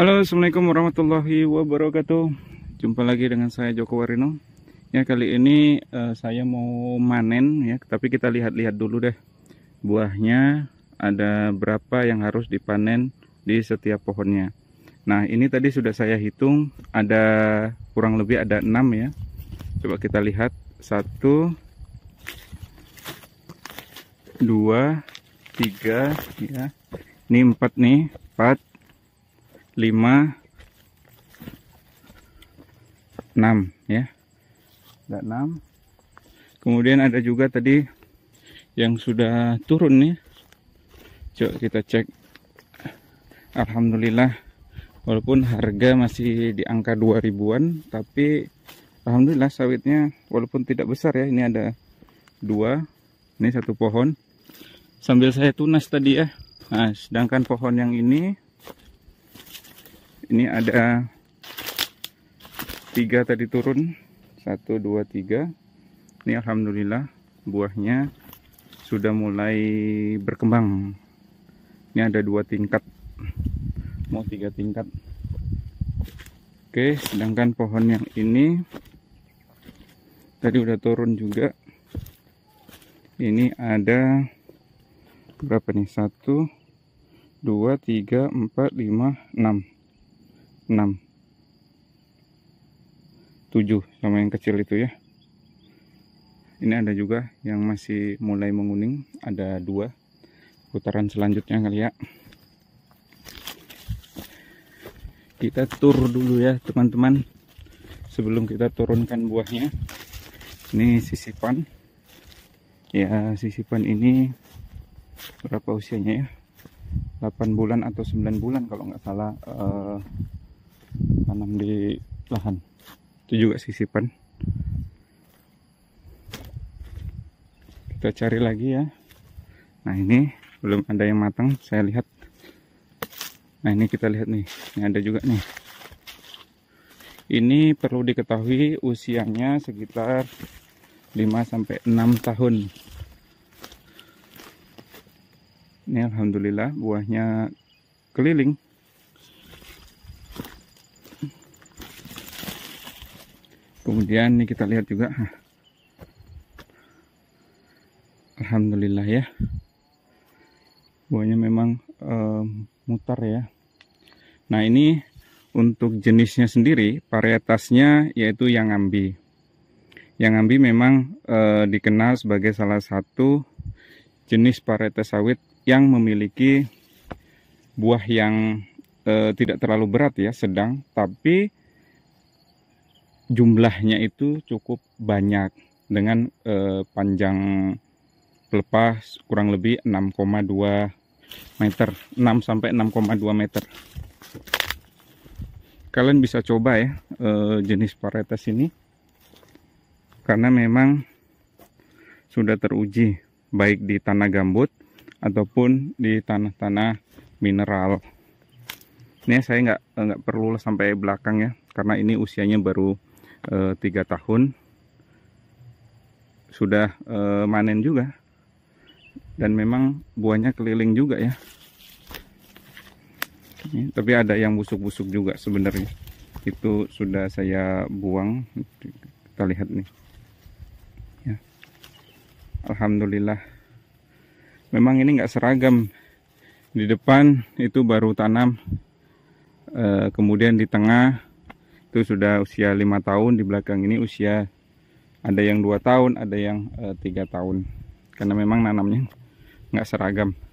Halo assalamualaikum warahmatullahi wabarakatuh jumpa lagi dengan saya Joko Warino ya kali ini uh, saya mau manen ya tapi kita lihat-lihat dulu deh buahnya ada berapa yang harus dipanen di setiap pohonnya nah ini tadi sudah saya hitung ada kurang lebih ada 6 ya coba kita lihat satu, dua, tiga ya ini 4 nih 4 5 6 ya ada 6 kemudian ada juga tadi yang sudah turun nih. coba kita cek Alhamdulillah walaupun harga masih di angka 2000an tapi Alhamdulillah sawitnya walaupun tidak besar ya ini ada dua ini satu pohon sambil saya tunas tadi ya nah sedangkan pohon yang ini ini ada tiga tadi turun satu dua tiga ini alhamdulillah buahnya sudah mulai berkembang ini ada dua tingkat mau tiga tingkat oke sedangkan pohon yang ini tadi udah turun juga ini ada berapa nih satu dua tiga empat lima enam 6 7 sama yang kecil itu ya ini ada juga yang masih mulai menguning ada dua putaran selanjutnya kali ya kita tur dulu ya teman-teman sebelum kita turunkan buahnya ini sisipan ya sisipan ini berapa usianya ya 8 bulan atau 9 bulan kalau nggak salah eh, tanam di lahan itu juga sisipan kita cari lagi ya nah ini belum ada yang matang saya lihat nah ini kita lihat nih ini ada juga nih ini perlu diketahui usianya sekitar 5-6 tahun ini alhamdulillah buahnya keliling kemudian ini kita lihat juga Alhamdulillah ya buahnya memang um, mutar ya nah ini untuk jenisnya sendiri varietasnya yaitu yang ambi yang ambi memang e, dikenal sebagai salah satu jenis varietas sawit yang memiliki buah yang e, tidak terlalu berat ya sedang tapi jumlahnya itu cukup banyak dengan eh, panjang pelepas kurang lebih 6,2 meter 6 sampai 6,2 meter kalian bisa coba ya eh, jenis varietas ini karena memang sudah teruji baik di tanah gambut ataupun di tanah-tanah mineral ini saya nggak nggak perlu sampai belakang ya karena ini usianya baru Eh, tiga tahun sudah eh, manen juga dan memang buahnya keliling juga ya ini, tapi ada yang busuk-busuk juga sebenarnya itu sudah saya buang kita lihat nih ya. Alhamdulillah memang ini nggak seragam di depan itu baru tanam e, kemudian di tengah itu sudah usia lima tahun di belakang ini usia ada yang dua tahun ada yang eh, tiga tahun karena memang nanamnya nggak seragam